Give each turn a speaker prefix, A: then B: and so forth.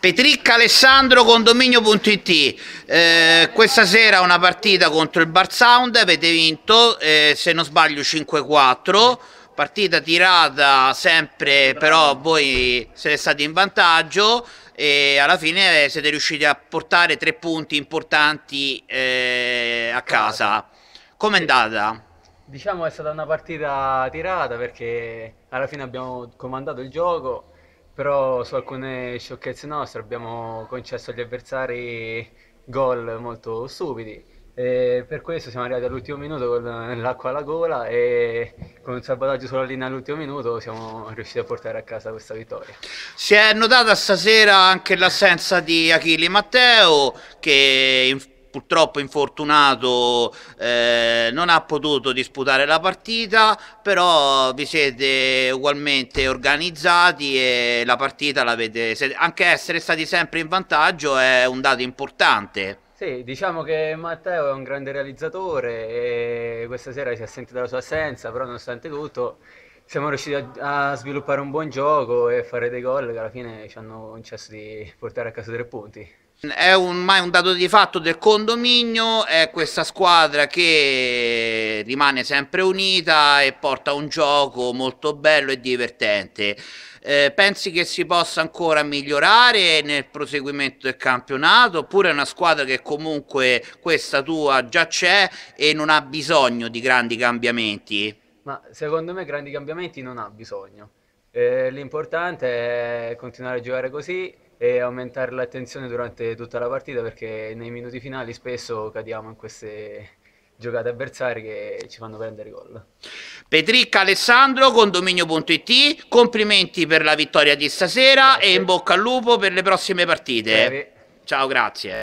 A: Petricca Alessandro condominio.it eh, questa sera una partita contro il Bar Sound avete vinto eh, se non sbaglio 5-4 partita tirata sempre però voi siete stati in vantaggio e alla fine siete riusciti a portare tre punti importanti eh, a casa com'è andata?
B: Diciamo è stata una partita tirata perché alla fine abbiamo comandato il gioco però su alcune sciocchezze nostre abbiamo concesso agli avversari gol molto stupidi. E per questo siamo arrivati all'ultimo minuto con l'acqua alla gola e con un salvataggio sulla linea all'ultimo minuto siamo riusciti a portare a casa questa vittoria.
A: Si è notata stasera anche l'assenza di Achille Matteo che in purtroppo infortunato eh, non ha potuto disputare la partita, però vi siete ugualmente organizzati e la partita l'avete... Anche essere stati sempre in vantaggio è un dato importante.
B: Sì, diciamo che Matteo è un grande realizzatore e questa sera si è sentita la sua assenza, però nonostante tutto siamo riusciti a, a, sviluppare un buon gioco e fare dei gol che alla fine ci hanno concesso di portare a casa tre punti.
A: È un, ormai un dato di fatto del condominio, è questa squadra che rimane sempre unita e porta un gioco molto bello e divertente. Eh, pensi che si possa ancora migliorare nel proseguimento del campionato oppure è una squadra che comunque questa tua già c'è e non ha bisogno di grandi cambiamenti?
B: Ma secondo me grandi cambiamenti non ha bisogno eh, l'importante è continuare a giocare così e aumentare l'attenzione durante tutta la partita perché nei minuti finali spesso cadiamo in queste giocate avversarie che ci fanno prendere gol.
A: Petricca Alessandro, condominio.it, complimenti per la vittoria di stasera grazie. e in bocca al lupo per le prossime partite. Bravi. Ciao, grazie.